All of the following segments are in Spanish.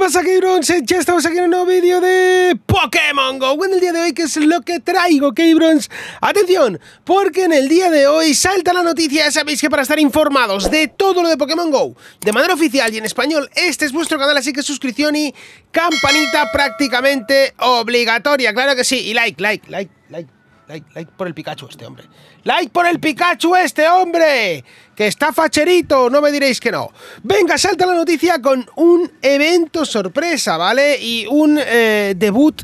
¿Qué pasa, Keybrons? Ya estamos aquí en un nuevo vídeo de Pokémon GO. Bueno, el día de hoy, ¿qué es lo que traigo, Keybrons? Atención, porque en el día de hoy salta la noticia, ya sabéis que para estar informados de todo lo de Pokémon GO, de manera oficial y en español, este es vuestro canal, así que suscripción y campanita prácticamente obligatoria. Claro que sí, y like, like, like like, por el Pikachu este hombre. Like por el Pikachu este hombre, que está facherito, no me diréis que no. Venga, salta la noticia con un evento sorpresa, ¿vale? Y un eh, debut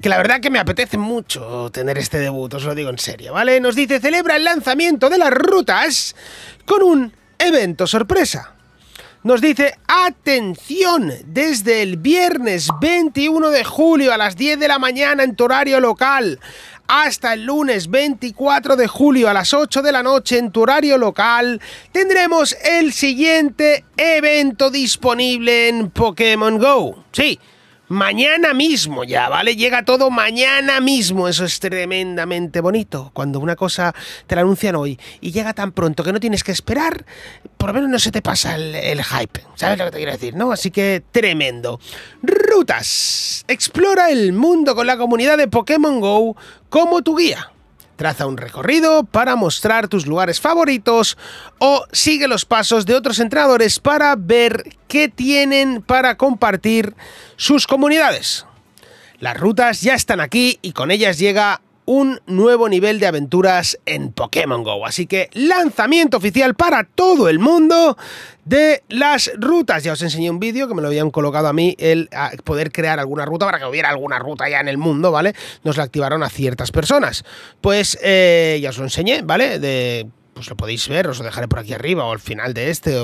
que la verdad que me apetece mucho tener este debut, os lo digo en serio, ¿vale? Nos dice, celebra el lanzamiento de las rutas con un evento sorpresa. Nos dice, atención, desde el viernes 21 de julio a las 10 de la mañana en tu horario local, hasta el lunes 24 de julio a las 8 de la noche en tu horario local, tendremos el siguiente evento disponible en Pokémon Go. Sí mañana mismo ya, ¿vale? Llega todo mañana mismo, eso es tremendamente bonito. Cuando una cosa te la anuncian hoy y llega tan pronto que no tienes que esperar, por lo menos no se te pasa el, hype, ¿sabes lo que te quiero decir, no? Así que tremendo. Rutas. Explora el mundo con la comunidad de Pokémon Go como tu guía. Traza un recorrido para mostrar tus lugares favoritos o sigue los pasos de otros entrenadores para ver qué tienen para compartir sus comunidades. Las rutas ya están aquí y con ellas llega un nuevo nivel de aventuras en Pokémon Go. Así que lanzamiento oficial para todo el mundo de las rutas. Ya os enseñé un vídeo que me lo habían colocado a mí el poder crear alguna ruta para que hubiera alguna ruta ya en el mundo, ¿vale? Nos la activaron a ciertas personas. Pues eh, ya os lo enseñé, ¿vale? De pues lo podéis ver, os lo dejaré por aquí arriba o al final de este,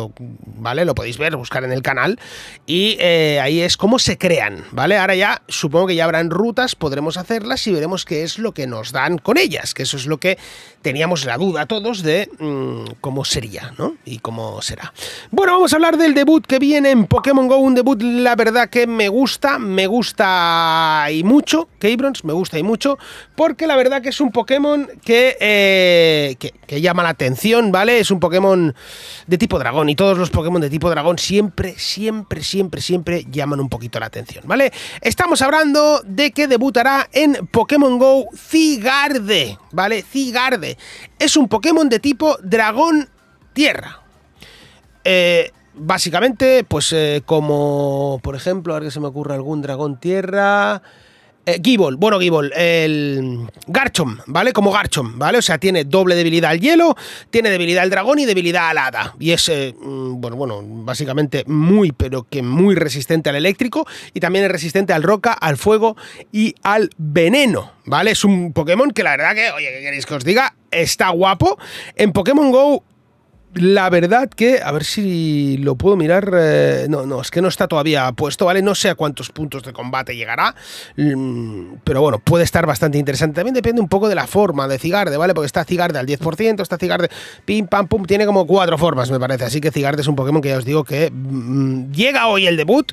¿vale? Lo podéis ver, buscar en el canal. Y eh, ahí es cómo se crean, ¿vale? Ahora ya supongo que ya habrán rutas, podremos hacerlas y veremos qué es lo que nos dan con ellas, que eso es lo que teníamos la duda todos de mm, cómo sería, ¿no? Y cómo será. Bueno, vamos a hablar del debut que viene en Pokémon Go, un debut la verdad que me gusta, me gusta y mucho, Keybrons, me gusta y mucho, porque la verdad que es un Pokémon que, eh, que, que llama la atención ¿vale? Es un Pokémon de tipo dragón y todos los Pokémon de tipo dragón siempre, siempre, siempre, siempre llaman un poquito la atención, ¿vale? Estamos hablando de que debutará en Pokémon Go Cigarde, ¿vale? Cigarde. Es un Pokémon de tipo dragón tierra. Eh, básicamente, pues eh, como, por ejemplo, a ver que se me ocurre algún dragón tierra... Eh, Gibol, bueno, Gibol, el Garchom, ¿vale? Como Garchom, ¿vale? O sea, tiene doble debilidad al hielo, tiene debilidad al dragón y debilidad al hada. Y es, eh, mm, bueno, bueno, básicamente muy, pero que muy resistente al eléctrico y también es resistente al roca, al fuego y al veneno, ¿vale? Es un Pokémon que la verdad que, oye, ¿qué queréis que os diga? Está guapo. En Pokémon Go la verdad que, a ver si lo puedo mirar. Eh, no, no, es que no está todavía puesto, ¿vale? No sé a cuántos puntos de combate llegará. Mm, pero bueno, puede estar bastante interesante. También depende un poco de la forma de Cigarde, ¿vale? Porque está Cigarde al 10%, está Cigarde pim, pam, pum. Tiene como cuatro formas, me parece. Así que Cigarde es un Pokémon que ya os digo que mm, llega hoy el debut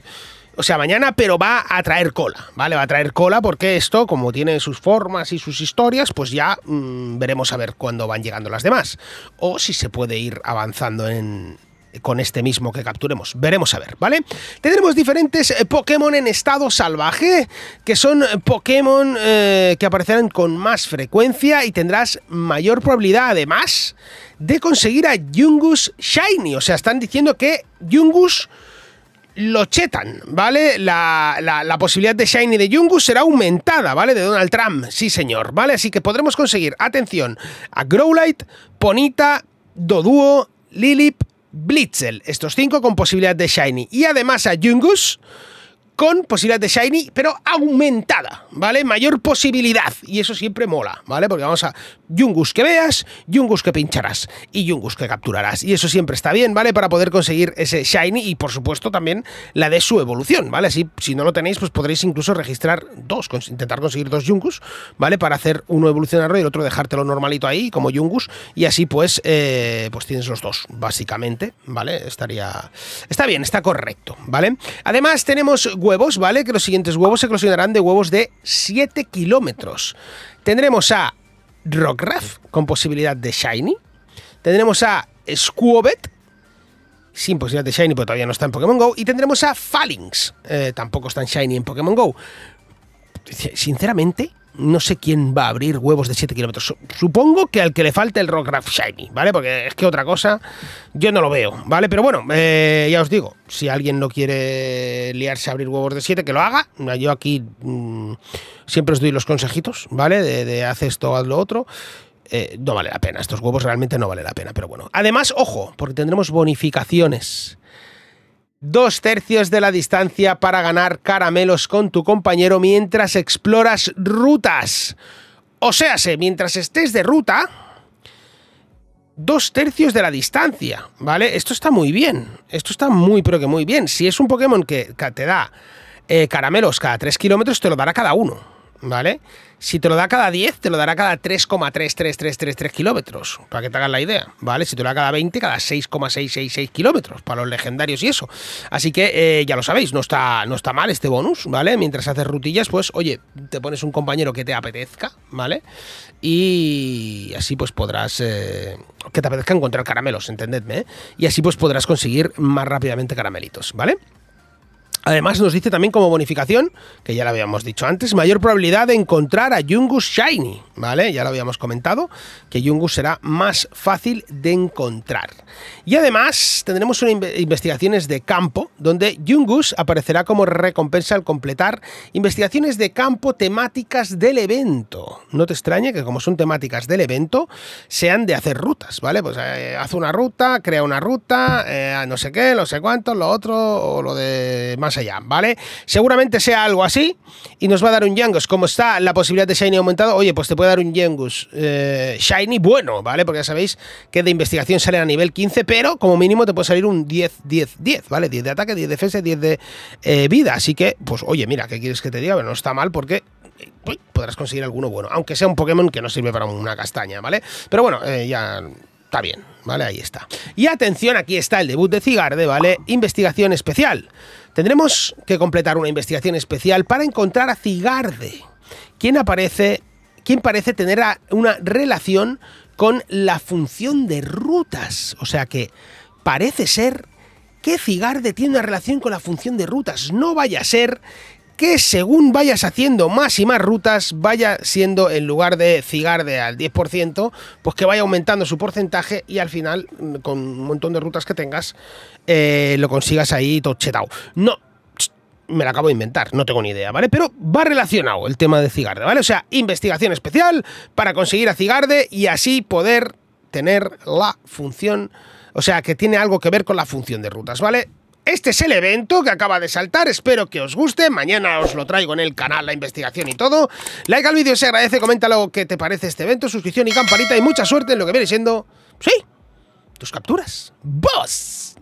o sea, mañana, pero va a traer cola, ¿vale? Va a traer cola porque esto, como tiene sus formas y sus historias, pues ya mm, veremos a ver cuándo van llegando las demás. O si se puede ir avanzando en, con este mismo que capturemos. Veremos a ver, ¿vale? Tendremos diferentes eh, Pokémon en estado salvaje, que son eh, Pokémon eh, que aparecerán con más frecuencia y tendrás mayor probabilidad, además, de conseguir a Jungus Shiny. O sea, están diciendo que Jungus lo chetan, ¿vale? La, la, posibilidad de Shiny de Jungus será aumentada, ¿vale? De Donald Trump, sí señor, ¿vale? Así que podremos conseguir, atención, a Growlight, Ponita, Doduo, Lilip, Blitzel, estos cinco con posibilidad de Shiny. Y además a Jungus con posibilidad de Shiny, pero aumentada, ¿vale? Mayor posibilidad. Y eso siempre mola, ¿vale? Porque vamos a Jungus que veas, Jungus que pincharás y Jungus que capturarás. Y eso siempre está bien, ¿vale? Para poder conseguir ese Shiny y por supuesto también la de su evolución, ¿vale? Así, si no lo tenéis, pues podréis incluso registrar dos, intentar conseguir dos Jungus, ¿vale? Para hacer uno evolucionarlo y el otro dejártelo normalito ahí, como Jungus. Y así pues, eh, pues tienes los dos, básicamente, ¿vale? Estaría... Está bien, está correcto, ¿vale? Además tenemos huevos, ¿vale? Que los siguientes huevos se eclosionarán de huevos de 7 kilómetros. Tendremos a Rockraft, con posibilidad de Shiny. Tendremos a Squobet, sin posibilidad de Shiny, pero todavía no está en Pokémon Go. Y tendremos a Phalanx, eh, tampoco está en Shiny en Pokémon Go. Sinceramente, no sé quién va a abrir huevos de 7 kilómetros. Supongo que al que le falte el Rockraft Shiny, ¿vale? Porque es que otra cosa yo no lo veo, ¿vale? Pero bueno, eh, ya os digo, si alguien no quiere liarse a abrir huevos de 7, que lo haga. Yo aquí mm, siempre os doy los consejitos, ¿vale? De, de haz esto, haz lo otro. Eh, no vale la pena, estos huevos realmente no vale la pena, pero bueno. Además, ojo, porque tendremos bonificaciones dos tercios de la distancia para ganar caramelos con tu compañero mientras exploras rutas. O sea, mientras estés de ruta, dos tercios de la distancia, ¿vale? Esto está muy bien, esto está muy pero que muy bien. Si es un Pokémon que te da eh, caramelos cada tres kilómetros, te lo dará cada uno. ¿vale? Si te lo da cada 10, te lo dará cada 3,33333 kilómetros, para que te hagas la idea, ¿vale? Si te lo da cada 20, cada 6,666 kilómetros, para los legendarios y eso. Así que eh, ya lo sabéis, no está, no está mal este bonus, ¿vale? Mientras haces rutillas, pues oye, te pones un compañero que te apetezca, ¿vale? Y así pues podrás... Eh, que te apetezca encontrar caramelos, entendedme, ¿eh? Y así pues podrás conseguir más rápidamente caramelitos, ¿vale? Además nos dice también como bonificación, que ya lo habíamos dicho antes, mayor probabilidad de encontrar a Jungus Shiny, ¿vale? Ya lo habíamos comentado, que Jungus será más fácil de encontrar. Y además tendremos investigaciones de campo, donde Jungus aparecerá como recompensa al completar investigaciones de campo temáticas del evento. No te extrañe que como son temáticas del evento, sean de hacer rutas, ¿vale? Pues hace eh, haz una ruta, crea una ruta, eh, no sé qué, no sé cuánto, lo otro, o lo de más allá, ¿vale? Seguramente sea algo así y nos va a dar un Yangus. Como está la posibilidad de Shiny aumentado, oye, pues te puede dar un Yangus eh, Shiny bueno, ¿vale? Porque ya sabéis que de investigación sale a nivel 15, pero como mínimo te puede salir un 10, 10, 10, ¿vale? 10 de ataque, 10 de defensa, 10 de eh, vida. Así que, pues oye, mira, ¿qué quieres que te diga? Bueno, no está mal porque podrás conseguir alguno bueno, aunque sea un Pokémon que no sirve para una castaña, ¿vale? Pero bueno, eh, ya está bien, ¿vale? Ahí está. Y atención, aquí está el debut de Cigarde, ¿vale? Investigación especial. Tendremos que completar una investigación especial para encontrar a Cigarde, quien aparece, quién parece tener una relación con la función de rutas. O sea que parece ser que Cigarde tiene una relación con la función de rutas. No vaya a ser que según vayas haciendo más y más rutas, vaya siendo en lugar de Cigarde al 10%, pues que vaya aumentando su porcentaje y al final, mm, con un montón de rutas que tengas, eh, lo consigas ahí chetado. No, me lo acabo de inventar, no tengo ni idea, ¿vale? Pero va relacionado el tema de Cigarde, ¿vale? O sea, investigación especial para conseguir a Cigarde y así poder tener la función, o sea, que tiene algo que ver con la función de rutas, ¿vale? Este es el evento que acaba de saltar, espero que os guste, mañana os lo traigo en el canal, la investigación y todo. Like al vídeo, se agradece, comenta lo que te parece este evento, suscripción y campanita y mucha suerte en lo que viene siendo, sí, tus capturas. ¡Boss!